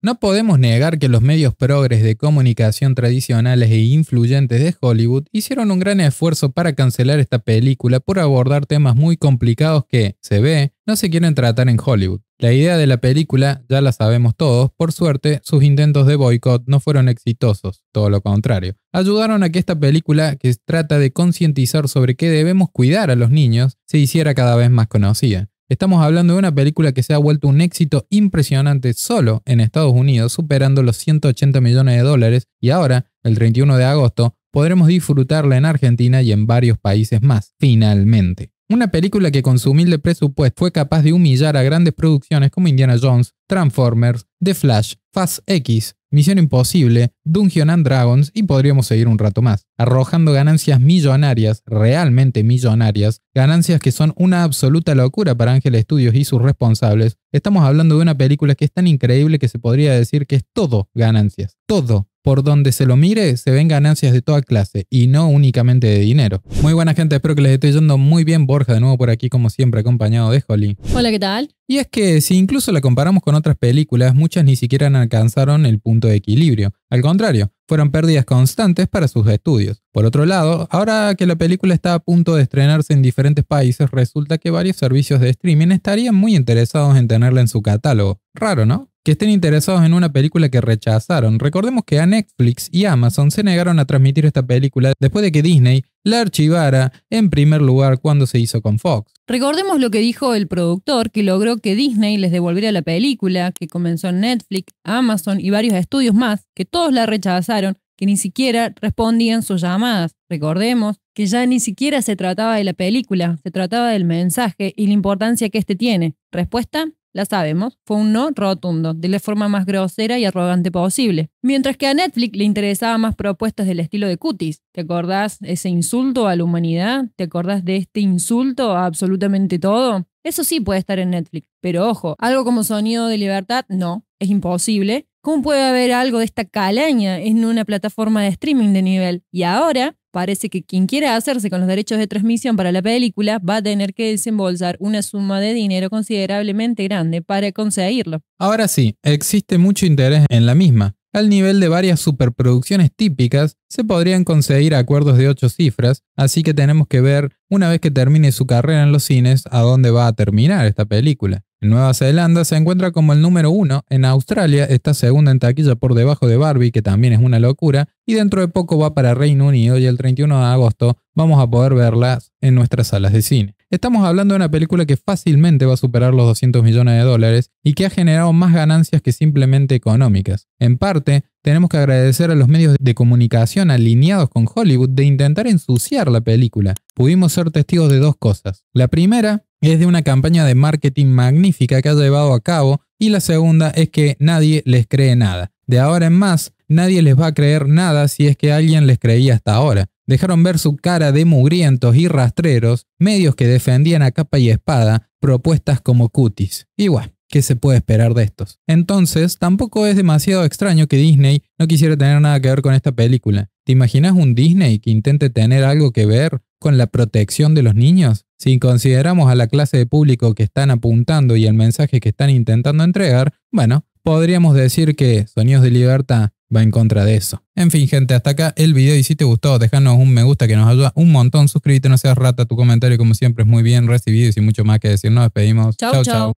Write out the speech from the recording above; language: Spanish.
No podemos negar que los medios progres de comunicación tradicionales e influyentes de Hollywood hicieron un gran esfuerzo para cancelar esta película por abordar temas muy complicados que, se ve, no se quieren tratar en Hollywood. La idea de la película ya la sabemos todos, por suerte sus intentos de boicot no fueron exitosos, todo lo contrario. Ayudaron a que esta película, que trata de concientizar sobre qué debemos cuidar a los niños, se hiciera cada vez más conocida. Estamos hablando de una película que se ha vuelto un éxito impresionante solo en Estados Unidos, superando los 180 millones de dólares, y ahora, el 31 de agosto, podremos disfrutarla en Argentina y en varios países más, finalmente. Una película que con su humilde presupuesto fue capaz de humillar a grandes producciones como Indiana Jones, Transformers, The Flash, Fast X, Misión Imposible, Dungeon and Dragons y podríamos seguir un rato más, arrojando ganancias millonarias, realmente millonarias, ganancias que son una absoluta locura para Ángel Studios y sus responsables. Estamos hablando de una película que es tan increíble que se podría decir que es todo ganancias, todo, por donde se lo mire, se ven ganancias de toda clase y no únicamente de dinero. Muy buena gente, espero que les esté yendo muy bien. Borja, de nuevo por aquí, como siempre, acompañado de Holly. Hola, ¿qué tal? Y es que si incluso la comparamos con otras películas, muchas ni siquiera alcanzaron el punto de equilibrio. Al contrario, fueron pérdidas constantes para sus estudios. Por otro lado, ahora que la película está a punto de estrenarse en diferentes países, resulta que varios servicios de streaming estarían muy interesados en tenerla en su catálogo. Raro, ¿no? que estén interesados en una película que rechazaron. Recordemos que a Netflix y Amazon se negaron a transmitir esta película después de que Disney la archivara en primer lugar cuando se hizo con Fox. Recordemos lo que dijo el productor, que logró que Disney les devolviera la película, que comenzó en Netflix, Amazon y varios estudios más, que todos la rechazaron, que ni siquiera respondían sus llamadas. Recordemos que ya ni siquiera se trataba de la película, se trataba del mensaje y la importancia que este tiene. ¿Respuesta? la sabemos, fue un no rotundo, de la forma más grosera y arrogante posible. Mientras que a Netflix le interesaban más propuestas del estilo de Cutis. ¿Te acordás ese insulto a la humanidad? ¿Te acordás de este insulto a absolutamente todo? Eso sí puede estar en Netflix, pero ojo, algo como Sonido de Libertad, no, es imposible. ¿Cómo puede haber algo de esta calaña en una plataforma de streaming de nivel? Y ahora parece que quien quiera hacerse con los derechos de transmisión para la película va a tener que desembolsar una suma de dinero considerablemente grande para conseguirlo. Ahora sí, existe mucho interés en la misma. Al nivel de varias superproducciones típicas, se podrían conseguir acuerdos de ocho cifras, así que tenemos que ver, una vez que termine su carrera en los cines, a dónde va a terminar esta película. En Nueva Zelanda se encuentra como el número uno, en Australia está segunda en taquilla por debajo de Barbie, que también es una locura, y dentro de poco va para Reino Unido y el 31 de agosto vamos a poder verlas en nuestras salas de cine. Estamos hablando de una película que fácilmente va a superar los 200 millones de dólares y que ha generado más ganancias que simplemente económicas. En parte, tenemos que agradecer a los medios de comunicación alineados con Hollywood de intentar ensuciar la película. Pudimos ser testigos de dos cosas. La primera, es de una campaña de marketing magnífica que ha llevado a cabo y la segunda es que nadie les cree nada. De ahora en más, nadie les va a creer nada si es que alguien les creía hasta ahora. Dejaron ver su cara de mugrientos y rastreros, medios que defendían a capa y espada propuestas como cutis. Y bueno, ¿qué se puede esperar de estos? Entonces, tampoco es demasiado extraño que Disney no quisiera tener nada que ver con esta película. ¿Te imaginas un Disney que intente tener algo que ver con la protección de los niños? Si consideramos a la clase de público que están apuntando y el mensaje que están intentando entregar, bueno, podríamos decir que Sonidos de Libertad va en contra de eso. En fin, gente, hasta acá el video y si te gustó, déjanos un me gusta que nos ayuda un montón. Suscríbete, no seas rata, tu comentario como siempre es muy bien recibido y sin mucho más que decir, nos despedimos. Chao, chao.